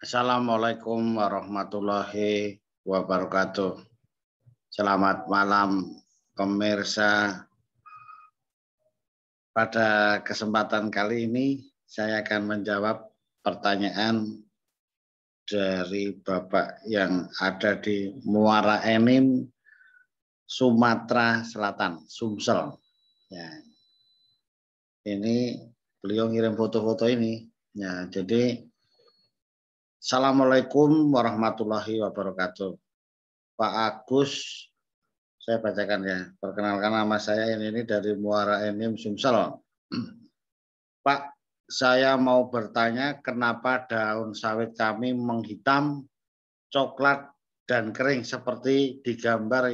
Assalamualaikum warahmatullahi wabarakatuh. Selamat malam pemirsa. Pada kesempatan kali ini saya akan menjawab pertanyaan dari Bapak yang ada di Muara Enim, Sumatera Selatan, Sumsel. Ya. Ini beliau ngirim foto-foto ini. Ya, jadi Assalamualaikum warahmatullahi wabarakatuh. Pak Agus, saya bacakan ya. Perkenalkan nama saya ini, ini dari Muara Enim Sumsel. Pak, saya mau bertanya kenapa daun sawit kami menghitam, coklat, dan kering seperti di gambar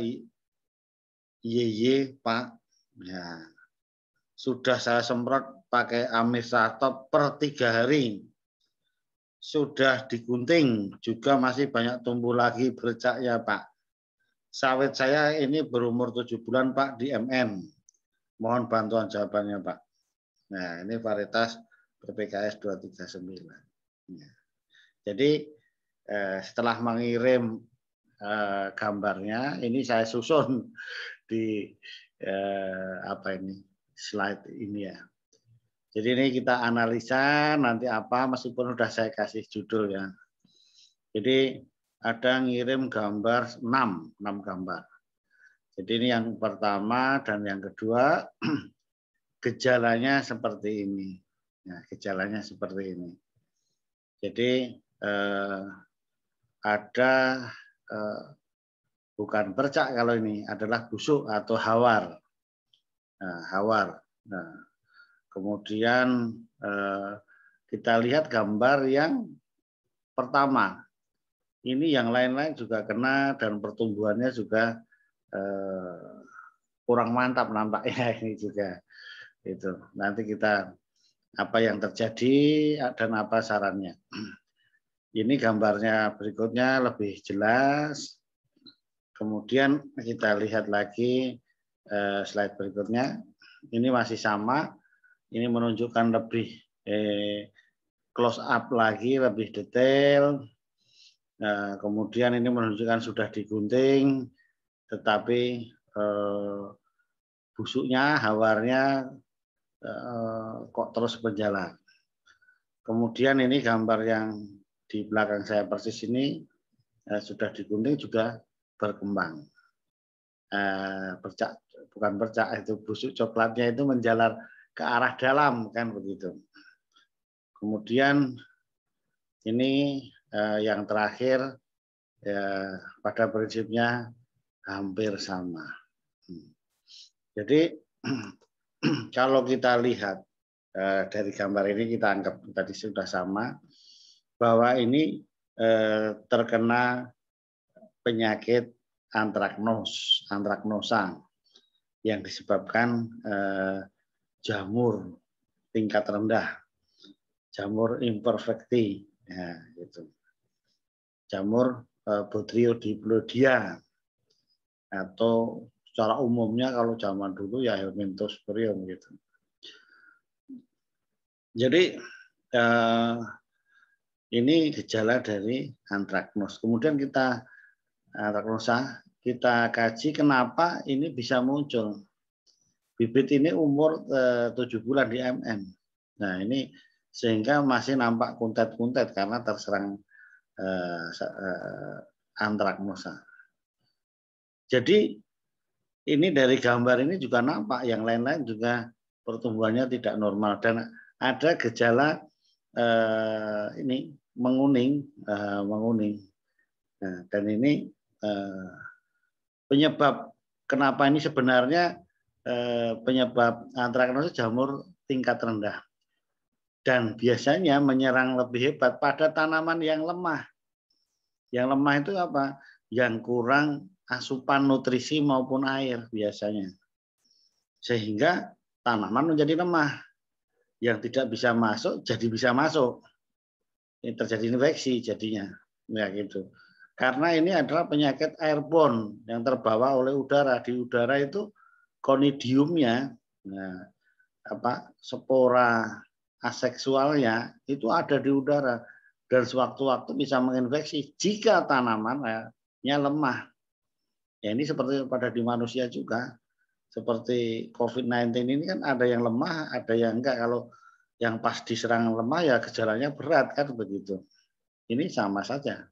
YY Pak. Ya. Sudah saya semprot pakai amisatop per tiga hari sudah digunting juga masih banyak tumbuh lagi bercak ya Pak. Sawit saya ini berumur tujuh bulan Pak di MN. Mohon bantuan jawabannya Pak. Nah ini varietas PPKS 239. Ya. Jadi eh, setelah mengirim eh, gambarnya ini saya susun di eh, apa ini slide ini ya jadi ini kita analisa nanti apa meskipun sudah saya kasih judul ya. Jadi ada ngirim gambar 6, 6 gambar. Jadi ini yang pertama dan yang kedua gejalanya seperti ini. Nah, gejalanya seperti ini. Jadi eh, ada eh, bukan percak kalau ini adalah busuk atau hawar. Nah, hawar. Nah, Kemudian eh, kita lihat gambar yang pertama. Ini yang lain-lain juga kena dan pertumbuhannya juga eh, kurang mantap nampaknya ini juga. Itu. Nanti kita apa yang terjadi dan apa sarannya. Ini gambarnya berikutnya lebih jelas. Kemudian kita lihat lagi eh, slide berikutnya. Ini masih sama ini menunjukkan lebih eh, close up lagi, lebih detail. Nah, kemudian ini menunjukkan sudah digunting, tetapi eh, busuknya, hawarnya eh, kok terus berjalan. Kemudian ini gambar yang di belakang saya persis ini eh, sudah digunting juga berkembang. Eh, bercak bukan bercak itu busuk coklatnya itu menjalar ke arah dalam kan begitu. Kemudian ini eh, yang terakhir ya, pada prinsipnya hampir sama. Hmm. Jadi kalau kita lihat eh, dari gambar ini kita anggap tadi sudah sama bahwa ini eh, terkena penyakit antraknos, antraknosa yang disebabkan eh, jamur tingkat rendah, jamur imperfecti, ya, gitu. jamur eh, botrio Botryodiplodia atau secara umumnya kalau zaman dulu ya Helminthosporium gitu. Jadi eh, ini gejala dari antraknos. Kemudian kita antraknosa kita kaji kenapa ini bisa muncul bibit ini umur eh, tujuh bulan di MM. Nah ini sehingga masih nampak kuntet-kuntet karena terserang eh, eh, antraknosa. Jadi ini dari gambar ini juga nampak yang lain-lain juga pertumbuhannya tidak normal dan ada gejala eh, ini menguning, eh, menguning. Nah, dan ini eh, penyebab kenapa ini sebenarnya Eh, penyebab penyebab eh, antraknosis jamur tingkat rendah. Dan biasanya menyerang lebih hebat pada tanaman yang lemah. Yang lemah itu apa? Yang kurang asupan nutrisi maupun air biasanya. Sehingga tanaman menjadi lemah. Yang tidak bisa masuk jadi bisa masuk. Ini terjadi infeksi jadinya. Ya gitu. Karena ini adalah penyakit airborne yang terbawa oleh udara. Di udara itu konidiumnya, nah, apa spora aseksualnya itu ada di udara dan sewaktu-waktu bisa menginfeksi jika tanamannya lemah. Ya ini seperti pada di manusia juga. Seperti COVID-19 ini kan ada yang lemah, ada yang enggak. Kalau yang pas diserang lemah ya gejalanya berat kan begitu. Ini sama saja.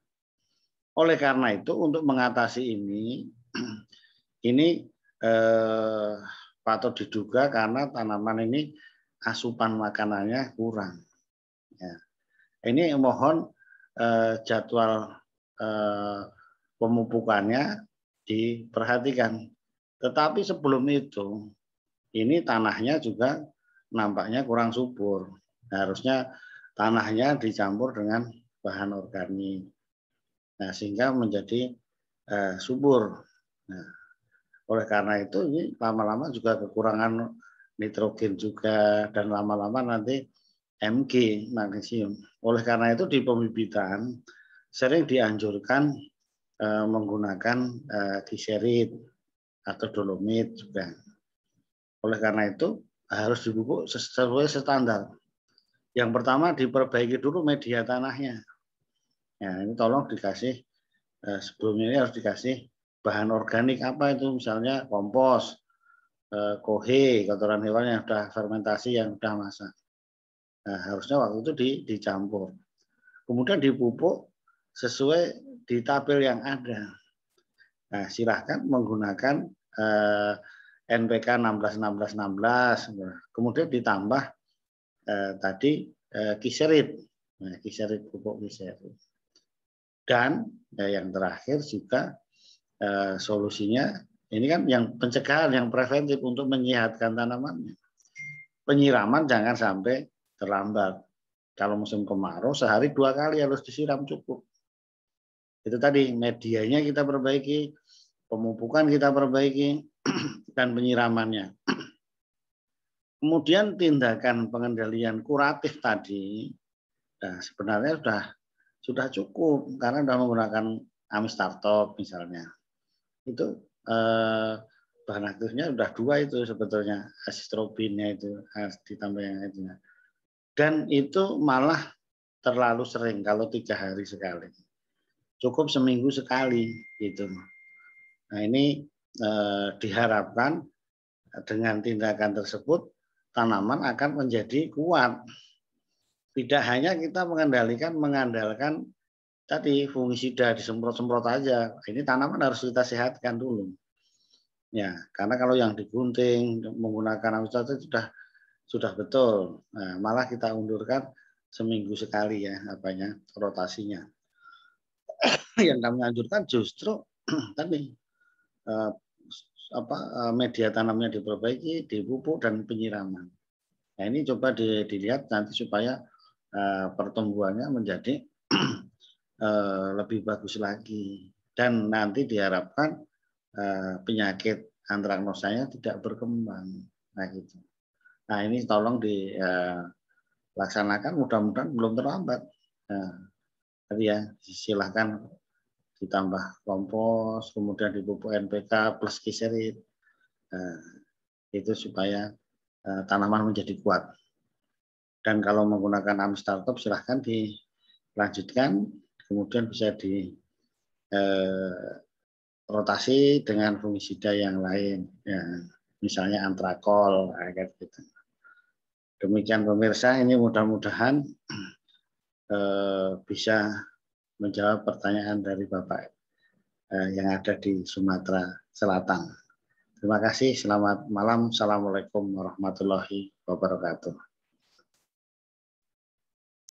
Oleh karena itu untuk mengatasi ini, ini eh, patut diduga karena tanaman ini asupan makanannya kurang. Ya. Ini mohon eh, jadwal eh, pemupukannya diperhatikan. Tetapi sebelum itu, ini tanahnya juga nampaknya kurang subur. Nah, harusnya tanahnya dicampur dengan bahan organik. Nah, sehingga menjadi eh, subur. Nah, oleh karena itu ini lama-lama juga kekurangan nitrogen juga dan lama-lama nanti Mg magnesium. Oleh karena itu di pembibitan sering dianjurkan eh, menggunakan e, eh, kiserit atau dolomit juga. Oleh karena itu harus dibubuk sesuai standar. Yang pertama diperbaiki dulu media tanahnya. Ya, ini tolong dikasih eh, sebelum ini harus dikasih bahan organik apa itu misalnya kompos, eh, kohe, kotoran hewan yang sudah fermentasi yang sudah masak. Nah, harusnya waktu itu di, dicampur. Kemudian dipupuk sesuai di tabel yang ada. Nah, silahkan menggunakan eh, NPK 16 16 16. Kemudian ditambah eh, tadi eh, kiserit. Nah, kiserit pupuk kiserit. Dan ya, yang terakhir juga Eh, solusinya ini kan yang pencegahan yang preventif untuk menyehatkan tanamannya. Penyiraman jangan sampai terlambat. Kalau musim kemarau sehari dua kali harus disiram cukup. Itu tadi medianya kita perbaiki, pemupukan kita perbaiki dan penyiramannya. Kemudian tindakan pengendalian kuratif tadi nah sebenarnya sudah sudah cukup karena sudah menggunakan amistartop misalnya itu eh, bahan aktifnya sudah dua itu sebetulnya asistrobinnya itu eh, ditambah yang lainnya dan itu malah terlalu sering kalau tiga hari sekali cukup seminggu sekali gitu nah ini eh, diharapkan dengan tindakan tersebut tanaman akan menjadi kuat tidak hanya kita mengendalikan mengandalkan tadi fungisida disemprot-semprot aja. Ini tanaman harus kita sehatkan dulu. Ya, karena kalau yang digunting menggunakan amusat itu sudah sudah betul. Nah, malah kita undurkan seminggu sekali ya apanya rotasinya. yang kami anjurkan justru tadi eh, apa eh, media tanamnya diperbaiki, dipupuk dan penyiraman. Nah, ini coba dilihat nanti supaya eh, pertumbuhannya menjadi Eh, lebih bagus lagi dan nanti diharapkan eh, penyakit antraknosanya tidak berkembang nah gitu nah ini tolong dilaksanakan eh, mudah-mudahan belum terlambat nah, tadi ya silahkan ditambah kompos kemudian di pupuk NPK plus kiserit nah, itu supaya tanaman menjadi kuat dan kalau menggunakan AM startup silahkan dilanjutkan kemudian bisa di eh, rotasi dengan fungisida yang lain, ya, misalnya antrakol, agar nah, gitu. Demikian pemirsa, ini mudah-mudahan eh, bisa menjawab pertanyaan dari Bapak eh, yang ada di Sumatera Selatan. Terima kasih, selamat malam, assalamualaikum warahmatullahi wabarakatuh.